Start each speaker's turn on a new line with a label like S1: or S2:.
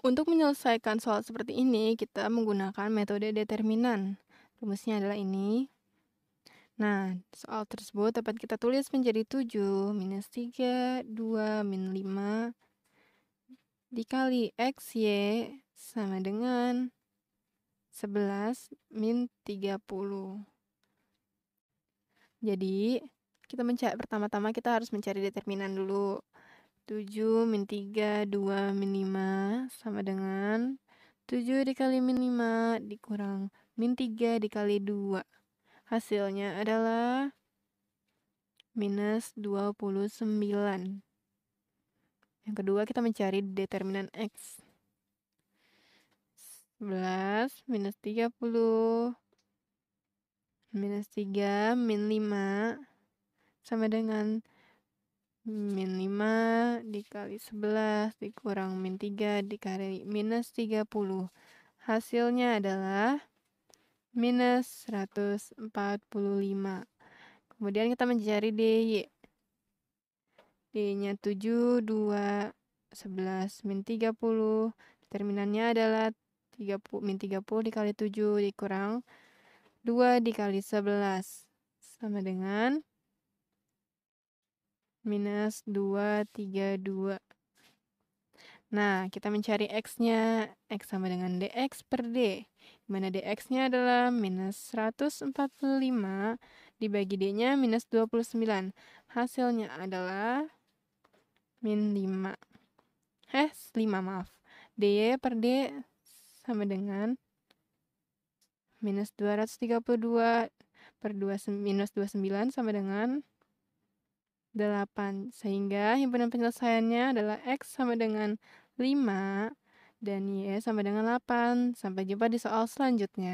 S1: Untuk menyelesaikan soal seperti ini, kita menggunakan metode determinan. Rumusnya adalah ini. Nah, soal tersebut dapat kita tulis menjadi 7 minus 3, 2, min 5, dikali X, Y sama dengan 11 min 30. Jadi, kita mencari pertama-tama kita harus mencari determinan dulu. 7 min 3, 2 min 5 sama dengan 7 dikali min 5 dikurang min 3 dikali 2. Hasilnya adalah minus 29. Yang kedua kita mencari determinan X. 11 minus 30 minus 3 min 5 sama dengan min 5 dikali 11 dikurang min 3 dikali minus 30 hasilnya adalah minus 145 kemudian kita mencari dy d nya 7 2 11 min 30 determinannya adalah 30, min 30 dikali 7 dikurang 2 dikali 11 sama dengan minus 2, 3, 2. Nah, kita mencari x-nya. x sama dengan dx per d. Dimana dx-nya adalah minus 145 dibagi d-nya minus 29. Hasilnya adalah min 5. Eh, 5 maaf. D per d sama dengan minus 232 per 2, minus 29 sama dengan 8. Sehingga himpunan penyelesaiannya adalah X sama dengan 5 dan Y sama dengan 8. Sampai jumpa di soal selanjutnya.